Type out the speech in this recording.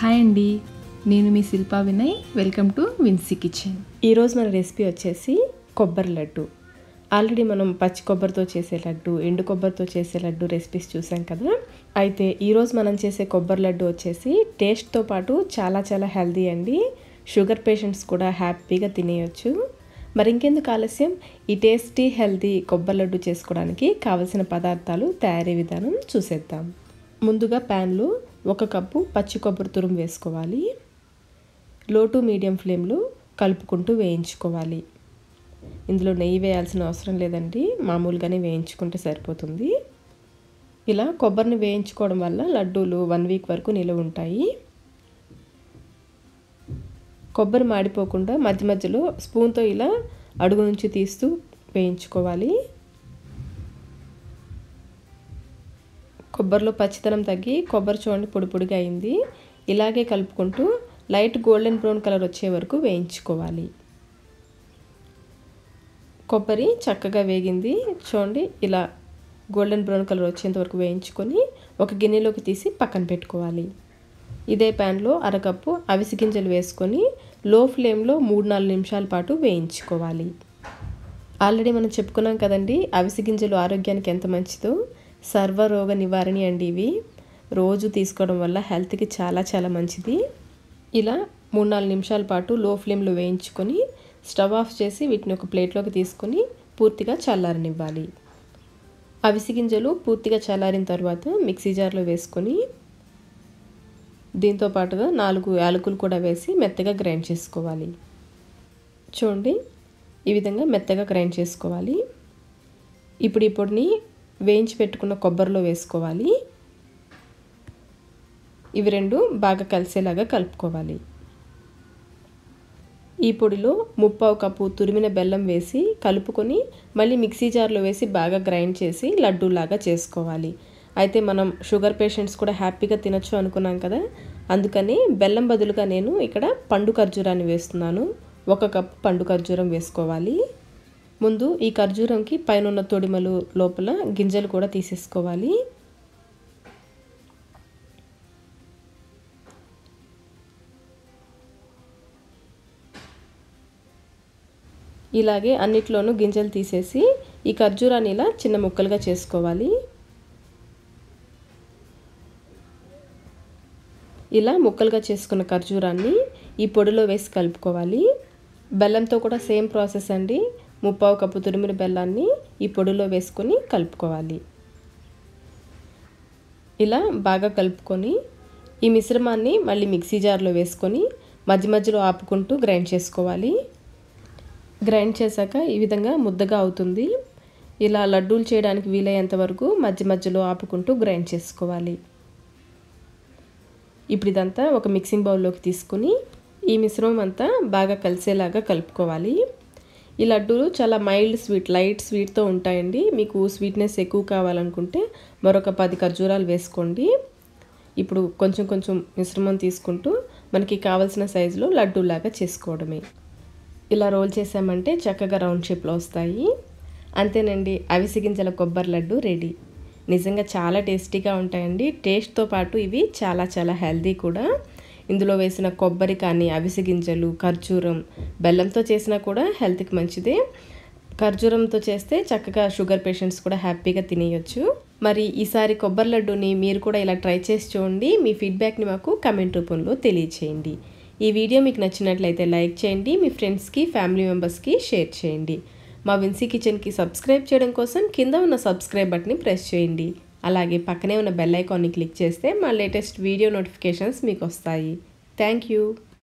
hi అండి నేను మీ శిల్పా వినయ్ వెల్కమ్ టు విన్సీ కిచెన్ ఈరోజు మన రెసిపీ వచ్చేసి కొబ్బరి లడ్డు ఆల్రెడీ మనం పచ్చి కొబ్బరితో చేసే లడ్డు ఎండు కొబ్బరితో చేసే లడ్డు రెసిపీస్ చూసాం కదా అయితే ఈరోజు మనం చేసే కొబ్బరి లడ్డు వచ్చేసి టేస్ట్తో పాటు చాలా చాలా హెల్దీ అండి షుగర్ పేషెంట్స్ కూడా హ్యాపీగా తినేయచ్చు మరి ఇంకెందుకు ఆలస్యం ఈ టేస్టీ హెల్దీ కొబ్బరి లడ్డు చేసుకోవడానికి కావలసిన పదార్థాలు తయారీ విధానం చూసేద్దాం ముందుగా ప్యాన్లు ఒక కప్పు పచ్చి కొబ్బరి తురుము వేసుకోవాలి లో టు మీడియం ఫ్లేమ్లో కలుపుకుంటూ వేయించుకోవాలి ఇందులో నెయ్యి వేయాల్సిన అవసరం లేదండి మామూలుగానే వేయించుకుంటే సరిపోతుంది ఇలా కొబ్బరిని వేయించుకోవడం వల్ల లడ్డూలు వన్ వీక్ వరకు నిలువ ఉంటాయి కొబ్బరి మాడిపోకుండా మధ్య మధ్యలో స్పూన్తో ఇలా అడుగు నుంచి తీస్తూ వేయించుకోవాలి కొబ్బరిలో పచ్చితనం తగ్గి కొబ్బరి చూడండి పొడి పొడిగా అయింది ఇలాగే కలుపుకుంటూ లైట్ గోల్డెన్ బ్రౌన్ కలర్ వచ్చే వరకు వేయించుకోవాలి కొబ్బరి చక్కగా వేగింది చూడండి ఇలా గోల్డెన్ బ్రౌన్ కలర్ వచ్చేంత వరకు వేయించుకొని ఒక గిన్నెలోకి తీసి పక్కన పెట్టుకోవాలి ఇదే ప్యాన్లో అరకప్పు అవిసి గింజలు వేసుకొని లో ఫ్లేమ్లో మూడు నాలుగు నిమిషాల పాటు వేయించుకోవాలి ఆల్రెడీ మనం చెప్పుకున్నాం కదండి అవిసి గింజలు ఆరోగ్యానికి ఎంత మంచిదో సర్వరోగ నివారణి అండి ఇవి రోజు తీసుకోవడం వల్ల హెల్త్కి చాలా చాలా మంచిది ఇలా మూడు నాలుగు నిమిషాల పాటు లో ఫ్లేమ్లో వేయించుకొని స్టవ్ ఆఫ్ చేసి వీటిని ఒక ప్లేట్లోకి తీసుకొని పూర్తిగా చల్లారనివ్వాలి అవిసి గింజలు పూర్తిగా చల్లారిన తర్వాత మిక్సీ జార్లో వేసుకొని దీంతో పాటుగా నాలుగు యాలకులు కూడా వేసి మెత్తగా గ్రైండ్ చేసుకోవాలి చూడండి ఈ విధంగా మెత్తగా గ్రైండ్ చేసుకోవాలి ఇప్పుడు ఈ పొడిని వేయించి పెట్టుకున్న కొబ్బరిలో వేసుకోవాలి ఇవి రెండు బాగా కలిసేలాగా కలుపుకోవాలి ఈ పొడిలో ముప్పావు కప్పు తురిమిన బెల్లం వేసి కలుపుకొని మళ్ళీ మిక్సీ జార్లో వేసి బాగా గ్రైండ్ చేసి లడ్డూలాగా చేసుకోవాలి అయితే మనం షుగర్ పేషెంట్స్ కూడా హ్యాపీగా తినచ్చు అనుకున్నాం కదా అందుకని బెల్లం బదులుగా నేను ఇక్కడ పండు ఖర్జూరాన్ని వేస్తున్నాను ఒక కప్పు పండు ఖర్జూరం వేసుకోవాలి ముందు ఈ ఖర్జూరంకి పైన ఉన్న తొడిమలు లోపల గింజలు కూడా తీసేసుకోవాలి ఇలాగే అన్నిట్లోనూ గింజలు తీసేసి ఈ ఖర్జూరాన్ని ఇలా చిన్న ముక్కలుగా చేసుకోవాలి ఇలా ముక్కలుగా చేసుకున్న ఖర్జూరాన్ని ఈ పొడిలో వేసి కలుపుకోవాలి బెల్లంతో కూడా సేమ్ ప్రాసెస్ అండి ముప్పావు కప్పు తురిమిన బెల్లాన్ని ఈ పొడిలో వేసుకొని కలుపుకోవాలి ఇలా బాగా కలుపుకొని ఈ మిశ్రమాన్ని మళ్ళీ మిక్సీ జార్లో వేసుకొని మధ్య మధ్యలో ఆపుకుంటూ గ్రైండ్ చేసుకోవాలి గ్రైండ్ చేశాక ఈ విధంగా ముద్దగా అవుతుంది ఇలా లడ్డూలు చేయడానికి వీలయ్యేంత వరకు మధ్య మధ్యలో ఆపుకుంటూ గ్రైండ్ చేసుకోవాలి ఇప్పుడు ఇదంతా ఒక మిక్సింగ్ బౌల్లోకి తీసుకుని ఈ మిశ్రమం అంతా బాగా కలిసేలాగా కలుపుకోవాలి ఈ లడ్డూలు చాలా మైల్డ్ స్వీట్ లైట్ స్వీట్తో ఉంటాయండి మీకు స్వీట్నెస్ ఎక్కువ కావాలనుకుంటే మరొక పది ఖర్జూరాలు వేసుకోండి ఇప్పుడు కొంచెం కొంచెం మిశ్రమం తీసుకుంటూ మనకి కావలసిన సైజులో లడ్డూలాగా చేసుకోవడమే ఇలా రోల్ చేసామంటే చక్కగా రౌండ్ షేప్లో వస్తాయి అంతేనండి అవిసి గింజల కొబ్బరి లడ్డు రెడీ నిజంగా చాలా టేస్టీగా ఉంటాయండి టేస్ట్తో పాటు ఇవి చాలా చాలా హెల్దీ కూడా ఇందులో వేసిన కొబ్బరి కానీ అవిసి గింజలు ఖర్జూరం బెల్లంతో చేసినా కూడా హెల్త్కి మంచిదే ఖర్జూరంతో చేస్తే చక్కగా షుగర్ పేషెంట్స్ కూడా హ్యాపీగా తినేయొచ్చు మరి ఈసారి కొబ్బరి లడ్డూని మీరు కూడా ఇలా ట్రై చేసి చూడండి మీ ఫీడ్బ్యాక్ని మాకు కమెంట్ రూపంలో తెలియచేయండి ఈ వీడియో మీకు నచ్చినట్లయితే లైక్ చేయండి మీ ఫ్రెండ్స్కి ఫ్యామిలీ మెంబర్స్కి షేర్ చేయండి మా విన్సీ కిచెన్కి సబ్స్క్రైబ్ చేయడం కోసం కింద ఉన్న సబ్స్క్రైబ్ బటన్ని ప్రెస్ చేయండి అలాగే పక్కనే ఉన్న బెల్ ఐకాన్ని క్లిక్ చేస్తే మా లేటెస్ట్ వీడియో నోటిఫికేషన్స్ మీకు వస్తాయి థ్యాంక్ యూ